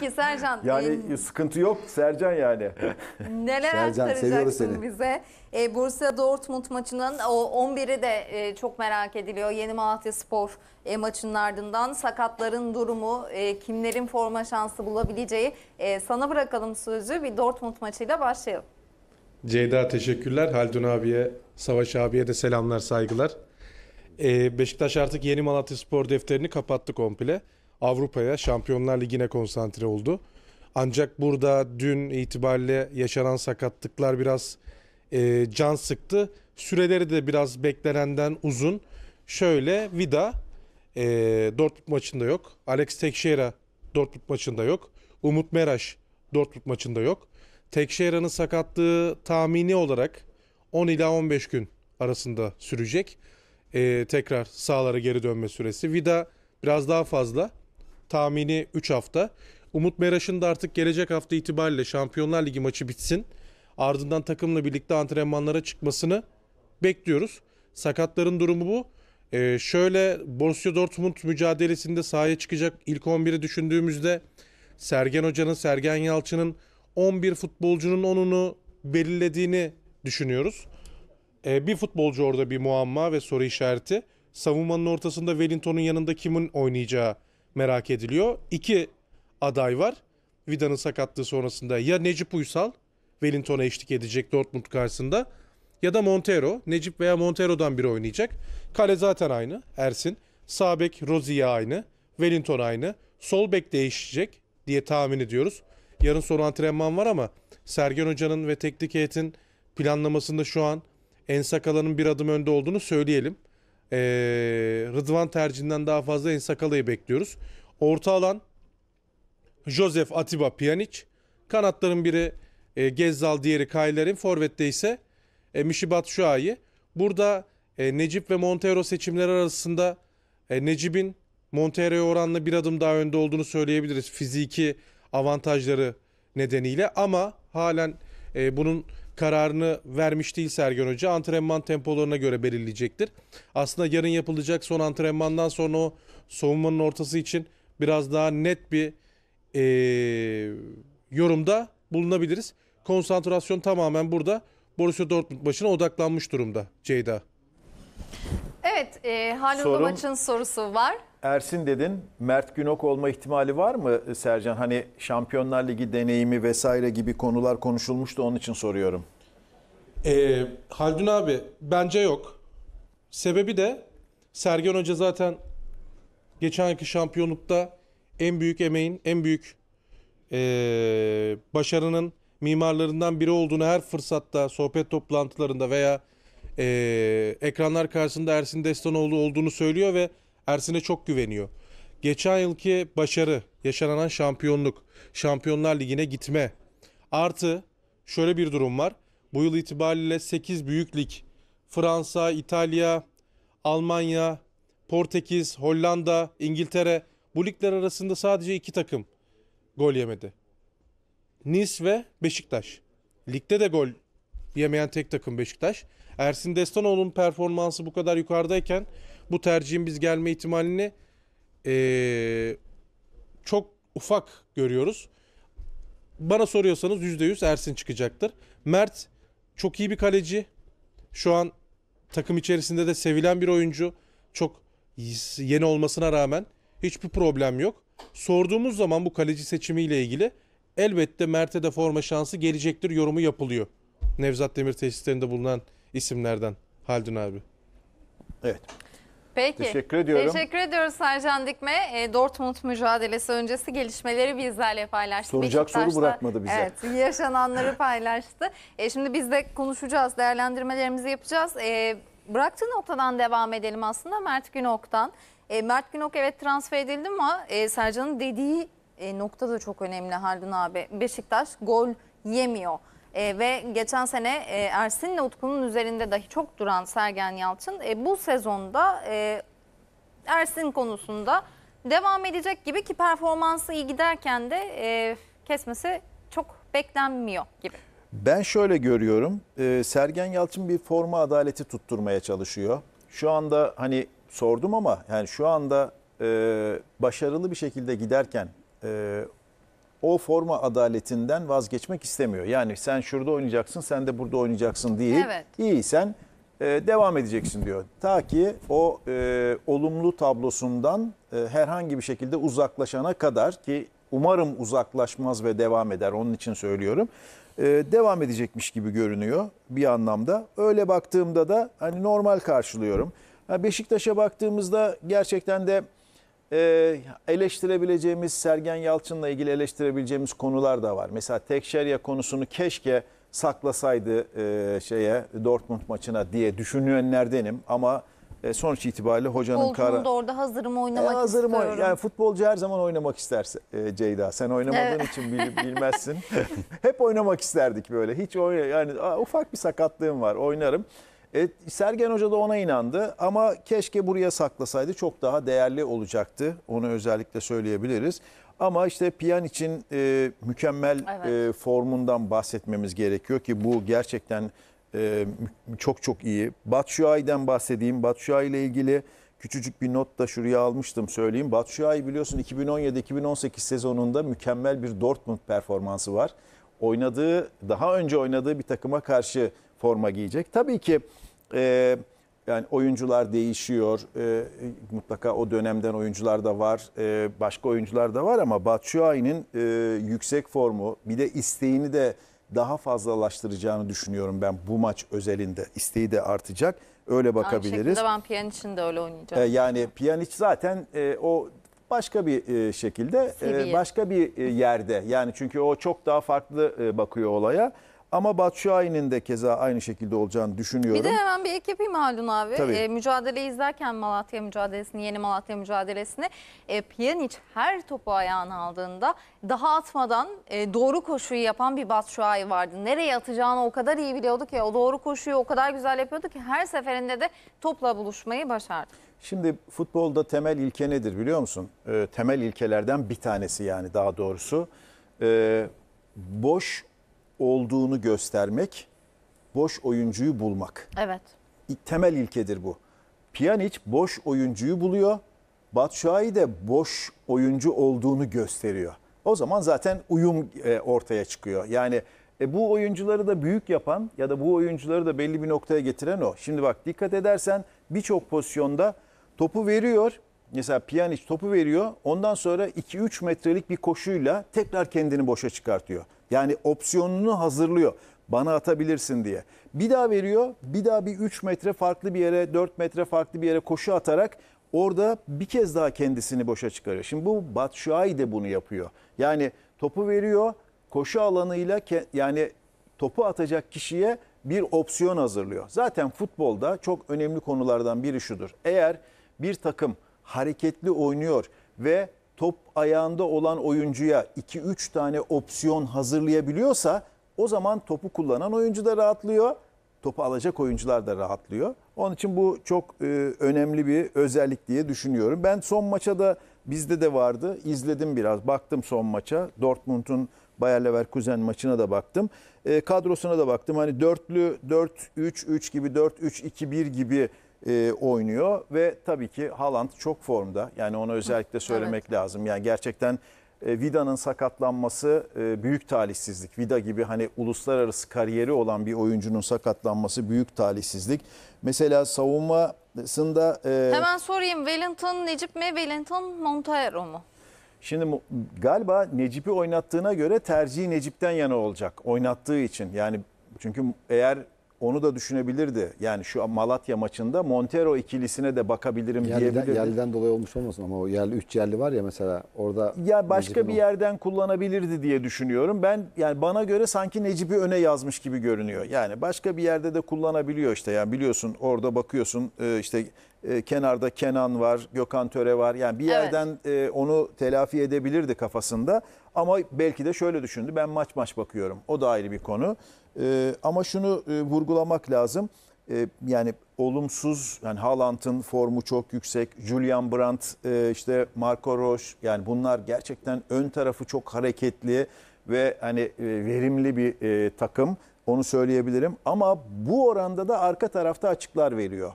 Peki Sercan. Yani e, sıkıntı yok Sercan yani. Neler Sercan, aktaracaksın bize? E, Borussia Dortmund maçının o 11'i de e, çok merak ediliyor. Yeni Malatya Spor e, maçının ardından sakatların durumu, e, kimlerin forma şansı bulabileceği. E, sana bırakalım sözü bir Dortmund maçıyla başlayalım. Ceyda teşekkürler. Haldun abiye, Savaş abiye de selamlar, saygılar. Ee, Beşiktaş artık yeni Malatya Spor defterini kapattı komple. Avrupa'ya, Şampiyonlar Ligi'ne konsantre oldu. Ancak burada dün itibariyle yaşanan sakatlıklar biraz e, can sıktı. Süreleri de biraz beklenenden uzun. Şöyle Vida e, Dortmund maçında yok. Alex Teixeira Dortmund maçında yok. Umut Meraş Dortmund maçında yok. Teixeira'nın sakatlığı tahmini olarak 10 ila 15 gün arasında sürecek. E, tekrar sahalara geri dönme süresi. Vida biraz daha fazla tahmini 3 hafta. Umut Meraş'ın da artık gelecek hafta itibariyle Şampiyonlar Ligi maçı bitsin. Ardından takımla birlikte antrenmanlara çıkmasını bekliyoruz. Sakatların durumu bu. Ee, şöyle Borussia Dortmund mücadelesinde sahaya çıkacak ilk 11'i düşündüğümüzde Sergen Hoca'nın, Sergen Yalçın'ın 11 futbolcunun onunu belirlediğini düşünüyoruz. Ee, bir futbolcu orada bir muamma ve soru işareti. Savunmanın ortasında Wellington'un yanında kimin oynayacağı merak ediliyor. İki aday var. Vida'nın sakatlığı sonrasında ya Necip Uysal Wellington'a eşlik edecek Dortmund karşısında ya da Montero. Necip veya Montero'dan biri oynayacak. Kale zaten aynı. Ersin. Sağ bek Rozier aynı. Wellington aynı. Sol bek değişecek diye tahmin ediyoruz. Yarın son antrenman var ama Sergen Hoca'nın ve teknik heyetin planlamasında şu an En Ensakala'nın bir adım önde olduğunu söyleyelim. Ee, Rıdvan tercihinden daha fazla Ensakala'yı bekliyoruz. Orta alan Josef Atiba Pjanic. Kanatların biri e, Gezzal, diğeri Kayler'in. Forvet'te ise e, Mişibat Şua'yı. Burada e, Necip ve Montero seçimleri arasında e, Necip'in Montero'ya oranla bir adım daha önde olduğunu söyleyebiliriz. Fiziki avantajları nedeniyle ama halen e, bunun kararını vermiş değil Sergen Hoca. Antrenman tempolarına göre belirleyecektir. Aslında yarın yapılacak son antrenmandan sonra o savunmanın ortası için biraz daha net bir e, yorumda bulunabiliriz. Konsantrasyon tamamen burada Borussia Dortmund başına odaklanmış durumda Ceyda. Evet, e, Halil Sorun... Domaç'ın sorusu var. Ersin dedin. Mert Günok olma ihtimali var mı Sercan? Hani Şampiyonlar Ligi deneyimi vesaire gibi konular konuşulmuştu onun için soruyorum. Ee, Haldun abi bence yok. Sebebi de Sergen Hoca zaten geçenki şampiyonlukta en büyük emeğin, en büyük ee, başarının mimarlarından biri olduğunu her fırsatta, sohbet toplantılarında veya e, ekranlar karşısında Ersin Destanoğlu olduğunu söylüyor ve Ersin'e çok güveniyor. Geçen yılki başarı, yaşanan şampiyonluk, Şampiyonlar Ligi'ne gitme. Artı şöyle bir durum var. Bu yıl itibariyle 8 büyük lig Fransa, İtalya, Almanya, Portekiz, Hollanda, İngiltere bu ligler arasında sadece iki takım gol yemedi. Nice ve Beşiktaş. Ligde de gol yemeyen tek takım Beşiktaş. Ersin Destanoğlu'nun performansı bu kadar yukarıdayken bu tercihin biz gelme ihtimalini e, çok ufak görüyoruz. Bana soruyorsanız %100 Ersin çıkacaktır. Mert çok iyi bir kaleci. Şu an takım içerisinde de sevilen bir oyuncu. Çok yeni olmasına rağmen hiçbir problem yok. Sorduğumuz zaman bu kaleci seçimiyle ilgili elbette Mert'e de forma şansı gelecektir yorumu yapılıyor. Nevzat Demir tesislerinde bulunan isimlerden Haldun abi. Evet. Peki. Teşekkür ediyorum. Teşekkür ediyoruz Sercan Dikme. E, Dortmund mücadelesi öncesi gelişmeleri bizlerle paylaştı. Soracak soru bırakmadı bize. Evet yaşananları paylaştı. E, şimdi biz de konuşacağız, değerlendirmelerimizi yapacağız. E, bıraktığı noktadan devam edelim aslında Mert Günok'tan. E, Mert Günok evet transfer edildi ama e, Sercan'ın dediği e, nokta da çok önemli Haldun abi. Beşiktaş gol yemiyor. E, ve geçen sene e, Ersin'le Utku'nun üzerinde dahi çok duran Sergen Yalçın e, bu sezonda e, Ersin konusunda devam edecek gibi ki performansı iyi giderken de e, kesmesi çok beklenmiyor gibi. Ben şöyle görüyorum. E, Sergen Yalçın bir forma adaleti tutturmaya çalışıyor. Şu anda hani sordum ama yani şu anda e, başarılı bir şekilde giderken e, o forma adaletinden vazgeçmek istemiyor. Yani sen şurada oynayacaksın, sen de burada oynayacaksın değil. Evet. sen e, devam edeceksin diyor. Ta ki o e, olumlu tablosundan e, herhangi bir şekilde uzaklaşana kadar ki umarım uzaklaşmaz ve devam eder onun için söylüyorum. E, devam edecekmiş gibi görünüyor bir anlamda. Öyle baktığımda da hani normal karşılıyorum. Beşiktaş'a baktığımızda gerçekten de ee, eleştirebileceğimiz Sergen Yalçın'la ilgili eleştirebileceğimiz konular da var. Mesela Tekşerya konusunu keşke saklasaydı e, şeye Dortmund maçına diye düşünenlerdenim ama e, sonuç itibariyle hocanın kararı. da orada hazırım e, oynamak e, hazırım istiyorum. Oyn yani futbolcu her zaman oynamak isterse e, Ceyda. Sen oynamadığın evet. için bil, bilmezsin. Hep oynamak isterdik böyle. Hiç oyna yani ufak bir sakatlığım var. Oynarım. E, Sergen Hoca da ona inandı ama keşke buraya saklasaydı çok daha değerli olacaktı. Onu özellikle söyleyebiliriz. Ama işte Piyan için e, mükemmel e, evet. e, formundan bahsetmemiz gerekiyor ki bu gerçekten e, çok çok iyi. Batshuayi'den bahsedeyim. Batshuayi ile ilgili küçücük bir not da şuraya almıştım söyleyeyim. Batshuayi biliyorsun 2017-2018 sezonunda mükemmel bir Dortmund performansı var. Oynadığı, daha önce oynadığı bir takıma karşı forma giyecek. Tabii ki e, yani oyuncular değişiyor. E, mutlaka o dönemden oyuncular da var. E, başka oyuncular da var ama Batshuayi'nin e, yüksek formu bir de isteğini de daha fazlalaştıracağını düşünüyorum ben bu maç özelinde. İsteği de artacak. Öyle bakabiliriz. Aynı şekilde ben Pjanic'in de öyle oynayacağım. E, yani Pjanic zaten e, o başka bir e, şekilde, e, başka bir e, yerde. Yani çünkü o çok daha farklı e, bakıyor olaya. Ama Batshuayi'nin de keza aynı şekilde olacağını düşünüyorum. Bir de hemen bir ek yapayım Halun abi. Tabii. E, mücadeleyi izlerken Malatya mücadelesini, yeni Malatya mücadelesini e, Pjanic her topu ayağına aldığında daha atmadan e, doğru koşuyu yapan bir Batshuayi vardı. Nereye atacağını o kadar iyi biliyorduk ya o doğru koşuyu o kadar güzel yapıyordu ki her seferinde de topla buluşmayı başardı. Şimdi futbolda temel ilke nedir biliyor musun? E, temel ilkelerden bir tanesi yani daha doğrusu. E, boş olduğunu göstermek, boş oyuncuyu bulmak. Evet. Temel ilkedir bu. Pjanic boş oyuncuyu buluyor. Batshuayi de boş oyuncu olduğunu gösteriyor. O zaman zaten uyum e, ortaya çıkıyor. Yani e, bu oyuncuları da büyük yapan ya da bu oyuncuları da belli bir noktaya getiren o. Şimdi bak dikkat edersen birçok pozisyonda topu veriyor mesela Pjanic topu veriyor. Ondan sonra 2-3 metrelik bir koşuyla tekrar kendini boşa çıkartıyor. Yani opsiyonunu hazırlıyor. Bana atabilirsin diye. Bir daha veriyor. Bir daha bir 3 metre farklı bir yere, 4 metre farklı bir yere koşu atarak orada bir kez daha kendisini boşa çıkarıyor. Şimdi bu Batshuayi de bunu yapıyor. Yani topu veriyor. Koşu alanıyla yani topu atacak kişiye bir opsiyon hazırlıyor. Zaten futbolda çok önemli konulardan biri şudur. Eğer bir takım hareketli oynuyor ve top ayağında olan oyuncuya 2-3 tane opsiyon hazırlayabiliyorsa o zaman topu kullanan oyuncu da rahatlıyor. Topu alacak oyuncular da rahatlıyor. Onun için bu çok e, önemli bir özellik diye düşünüyorum. Ben son maça da bizde de vardı. İzledim biraz. Baktım son maça. Dortmund'un Bayer Leverkusen maçına da baktım. E, kadrosuna da baktım. Hani dörtlü 4-3-3 gibi 4-3-2-1 gibi e, oynuyor ve tabii ki Haaland çok formda. Yani onu özellikle söylemek evet. lazım. Yani gerçekten e, Vida'nın sakatlanması e, büyük talihsizlik. Vida gibi hani uluslararası kariyeri olan bir oyuncunun sakatlanması büyük talihsizlik. Mesela savunmasında... E, Hemen sorayım Wellington Necip mi Wellington Montero mu? Şimdi galiba Necip'i oynattığına göre tercihi Necip'ten yana olacak oynattığı için. Yani çünkü eğer onu da düşünebilirdi. Yani şu Malatya maçında Montero ikilisine de bakabilirim yerliden, diyebilirdi. Yerliden dolayı olmuş olmasın ama o yerli 3 yerli var ya mesela orada Ya başka Necip'in bir yerden kullanabilirdi diye düşünüyorum. Ben yani bana göre sanki Necip'i öne yazmış gibi görünüyor. Yani başka bir yerde de kullanabiliyor işte. Yani biliyorsun orada bakıyorsun e, işte e, kenarda Kenan var, Gökhan Töre var. Yani bir yerden e, onu telafi edebilirdi kafasında. Ama belki de şöyle düşündü. Ben maç maç bakıyorum. O da ayrı bir konu. E, ama şunu e, vurgulamak lazım. E, yani olumsuz yani Haaland'ın formu çok yüksek. Julian Brandt, e, işte Marco Roş yani bunlar gerçekten ön tarafı çok hareketli ve hani e, verimli bir e, takım. Onu söyleyebilirim ama bu oranda da arka tarafta açıklar veriyor.